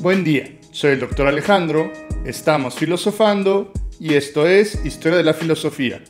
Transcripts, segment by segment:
Buen día, soy el doctor Alejandro, estamos filosofando y esto es Historia de la Filosofía.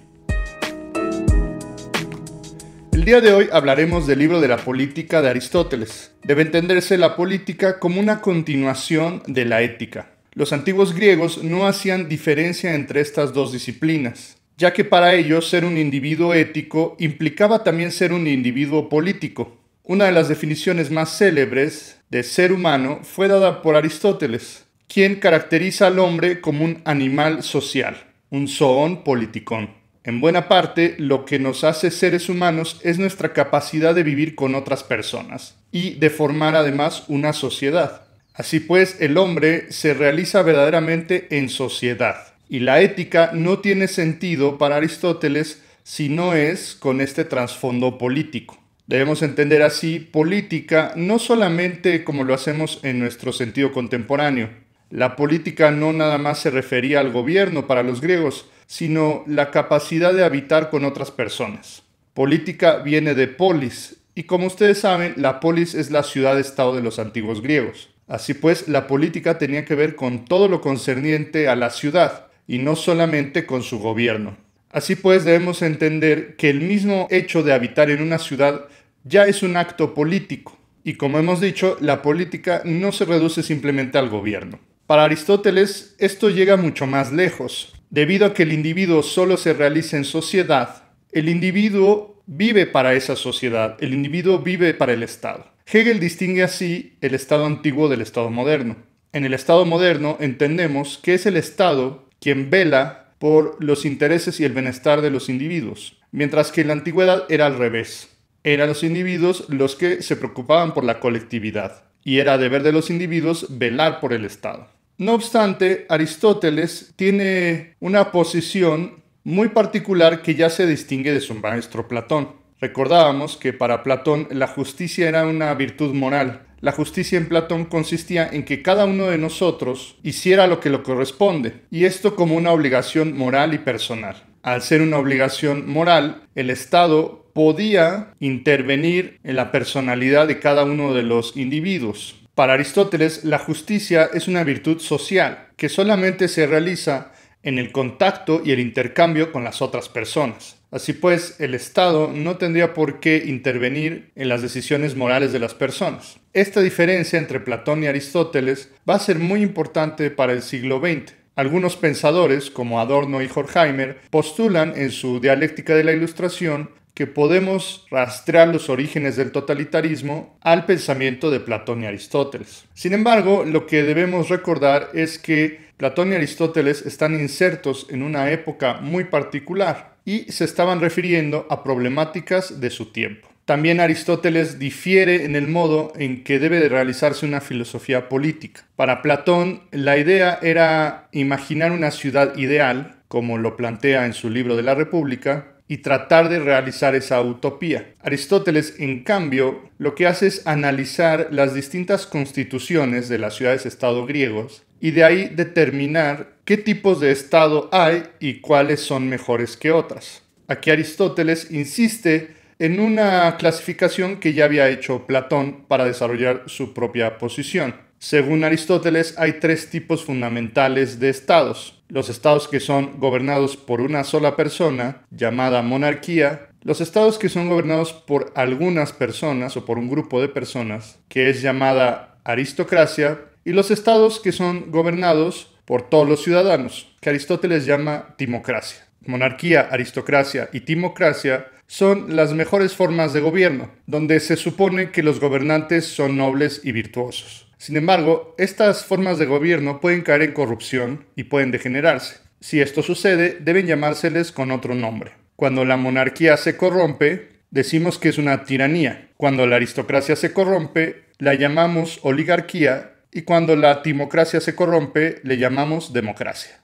El día de hoy hablaremos del libro de la política de Aristóteles. Debe entenderse la política como una continuación de la ética. Los antiguos griegos no hacían diferencia entre estas dos disciplinas, ya que para ellos ser un individuo ético implicaba también ser un individuo político. Una de las definiciones más célebres de ser humano fue dada por Aristóteles, quien caracteriza al hombre como un animal social, un zoón politicón. En buena parte, lo que nos hace seres humanos es nuestra capacidad de vivir con otras personas y de formar además una sociedad. Así pues, el hombre se realiza verdaderamente en sociedad, y la ética no tiene sentido para Aristóteles si no es con este trasfondo político. Debemos entender así política no solamente como lo hacemos en nuestro sentido contemporáneo. La política no nada más se refería al gobierno para los griegos, sino la capacidad de habitar con otras personas. Política viene de polis, y como ustedes saben, la polis es la ciudad-estado de los antiguos griegos. Así pues, la política tenía que ver con todo lo concerniente a la ciudad, y no solamente con su gobierno. Así pues, debemos entender que el mismo hecho de habitar en una ciudad ya es un acto político. Y como hemos dicho, la política no se reduce simplemente al gobierno. Para Aristóteles, esto llega mucho más lejos. Debido a que el individuo solo se realiza en sociedad, el individuo vive para esa sociedad, el individuo vive para el Estado. Hegel distingue así el Estado antiguo del Estado moderno. En el Estado moderno entendemos que es el Estado quien vela por los intereses y el bienestar de los individuos, mientras que en la antigüedad era al revés. Eran los individuos los que se preocupaban por la colectividad, y era deber de los individuos velar por el Estado. No obstante, Aristóteles tiene una posición muy particular que ya se distingue de su maestro Platón. Recordábamos que para Platón la justicia era una virtud moral. La justicia en Platón consistía en que cada uno de nosotros hiciera lo que le corresponde, y esto como una obligación moral y personal. Al ser una obligación moral, el Estado podía intervenir en la personalidad de cada uno de los individuos. Para Aristóteles, la justicia es una virtud social que solamente se realiza en el contacto y el intercambio con las otras personas. Así pues, el Estado no tendría por qué intervenir en las decisiones morales de las personas. Esta diferencia entre Platón y Aristóteles va a ser muy importante para el siglo XX. Algunos pensadores, como Adorno y Horkheimer, postulan en su Dialéctica de la Ilustración que podemos rastrear los orígenes del totalitarismo al pensamiento de Platón y Aristóteles. Sin embargo, lo que debemos recordar es que Platón y Aristóteles están insertos en una época muy particular y se estaban refiriendo a problemáticas de su tiempo. También Aristóteles difiere en el modo en que debe de realizarse una filosofía política. Para Platón, la idea era imaginar una ciudad ideal, como lo plantea en su libro de la República, y tratar de realizar esa utopía. Aristóteles, en cambio, lo que hace es analizar las distintas constituciones de las ciudades-estado griegos y de ahí determinar qué tipos de estado hay y cuáles son mejores que otras. Aquí Aristóteles insiste en una clasificación que ya había hecho Platón para desarrollar su propia posición. Según Aristóteles, hay tres tipos fundamentales de estados, los estados que son gobernados por una sola persona, llamada monarquía, los estados que son gobernados por algunas personas o por un grupo de personas, que es llamada aristocracia, y los estados que son gobernados por todos los ciudadanos, que Aristóteles llama timocracia. Monarquía, aristocracia y timocracia son las mejores formas de gobierno, donde se supone que los gobernantes son nobles y virtuosos. Sin embargo, estas formas de gobierno pueden caer en corrupción y pueden degenerarse. Si esto sucede, deben llamárseles con otro nombre. Cuando la monarquía se corrompe, decimos que es una tiranía. Cuando la aristocracia se corrompe, la llamamos oligarquía y cuando la timocracia se corrompe, le llamamos democracia.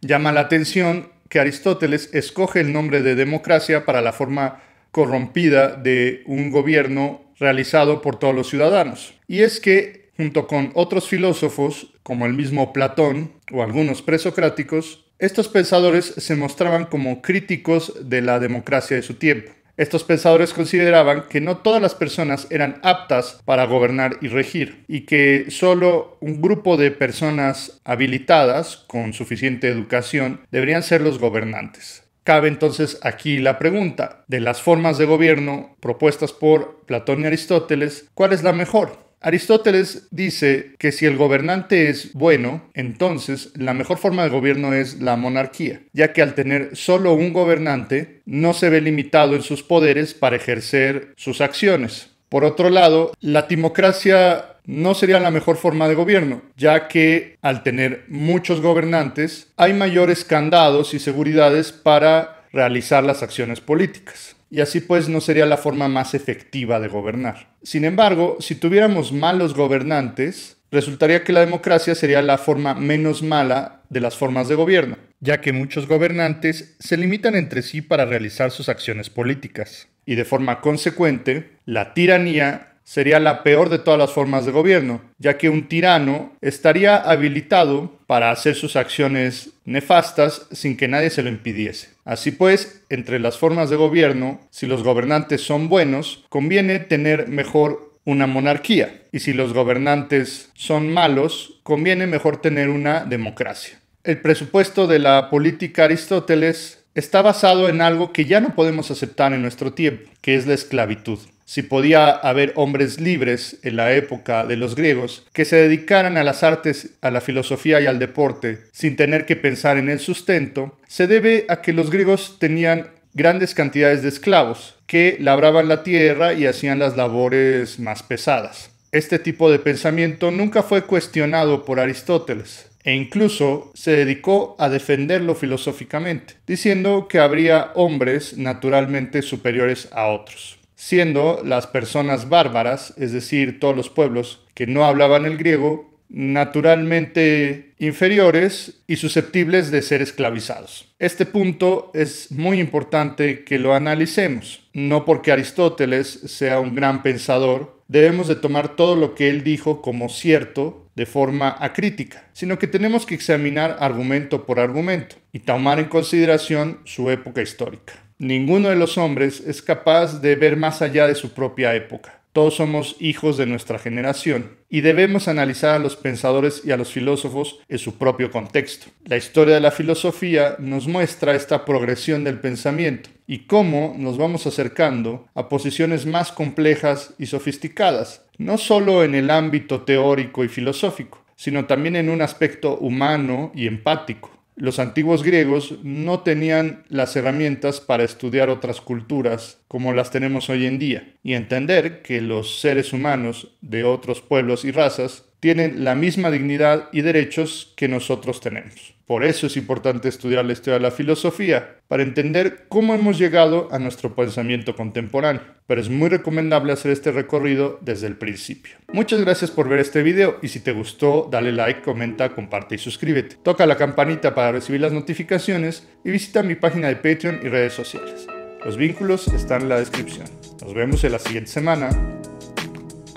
Llama la atención que Aristóteles escoge el nombre de democracia para la forma corrompida de un gobierno realizado por todos los ciudadanos. Y es que, junto con otros filósofos, como el mismo Platón o algunos presocráticos, estos pensadores se mostraban como críticos de la democracia de su tiempo. Estos pensadores consideraban que no todas las personas eran aptas para gobernar y regir, y que solo un grupo de personas habilitadas, con suficiente educación, deberían ser los gobernantes. Cabe entonces aquí la pregunta, de las formas de gobierno propuestas por Platón y Aristóteles, ¿cuál es la mejor? Aristóteles dice que si el gobernante es bueno, entonces la mejor forma de gobierno es la monarquía, ya que al tener solo un gobernante, no se ve limitado en sus poderes para ejercer sus acciones. Por otro lado, la timocracia no sería la mejor forma de gobierno, ya que al tener muchos gobernantes hay mayores candados y seguridades para realizar las acciones políticas y así pues no sería la forma más efectiva de gobernar. Sin embargo, si tuviéramos malos gobernantes, resultaría que la democracia sería la forma menos mala de las formas de gobierno, ya que muchos gobernantes se limitan entre sí para realizar sus acciones políticas. Y de forma consecuente, la tiranía sería la peor de todas las formas de gobierno, ya que un tirano estaría habilitado para hacer sus acciones nefastas sin que nadie se lo impidiese. Así pues, entre las formas de gobierno, si los gobernantes son buenos, conviene tener mejor una monarquía y si los gobernantes son malos, conviene mejor tener una democracia. El presupuesto de la política Aristóteles está basado en algo que ya no podemos aceptar en nuestro tiempo, que es la esclavitud si podía haber hombres libres en la época de los griegos que se dedicaran a las artes, a la filosofía y al deporte sin tener que pensar en el sustento, se debe a que los griegos tenían grandes cantidades de esclavos que labraban la tierra y hacían las labores más pesadas. Este tipo de pensamiento nunca fue cuestionado por Aristóteles e incluso se dedicó a defenderlo filosóficamente, diciendo que habría hombres naturalmente superiores a otros siendo las personas bárbaras, es decir, todos los pueblos que no hablaban el griego, naturalmente inferiores y susceptibles de ser esclavizados. Este punto es muy importante que lo analicemos. No porque Aristóteles sea un gran pensador, debemos de tomar todo lo que él dijo como cierto de forma acrítica, sino que tenemos que examinar argumento por argumento y tomar en consideración su época histórica. Ninguno de los hombres es capaz de ver más allá de su propia época. Todos somos hijos de nuestra generación y debemos analizar a los pensadores y a los filósofos en su propio contexto. La historia de la filosofía nos muestra esta progresión del pensamiento y cómo nos vamos acercando a posiciones más complejas y sofisticadas, no solo en el ámbito teórico y filosófico, sino también en un aspecto humano y empático. Los antiguos griegos no tenían las herramientas para estudiar otras culturas como las tenemos hoy en día y entender que los seres humanos de otros pueblos y razas tienen la misma dignidad y derechos que nosotros tenemos. Por eso es importante estudiar la historia de la filosofía, para entender cómo hemos llegado a nuestro pensamiento contemporáneo, pero es muy recomendable hacer este recorrido desde el principio. Muchas gracias por ver este video y si te gustó dale like, comenta, comparte y suscríbete. Toca la campanita para recibir las notificaciones y visita mi página de Patreon y redes sociales. Los vínculos están en la descripción. Nos vemos en la siguiente semana.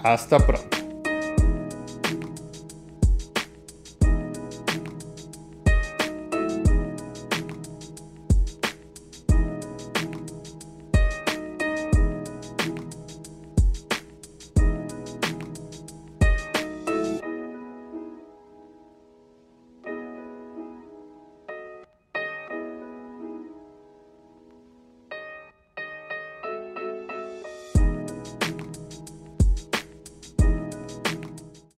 Hasta pronto.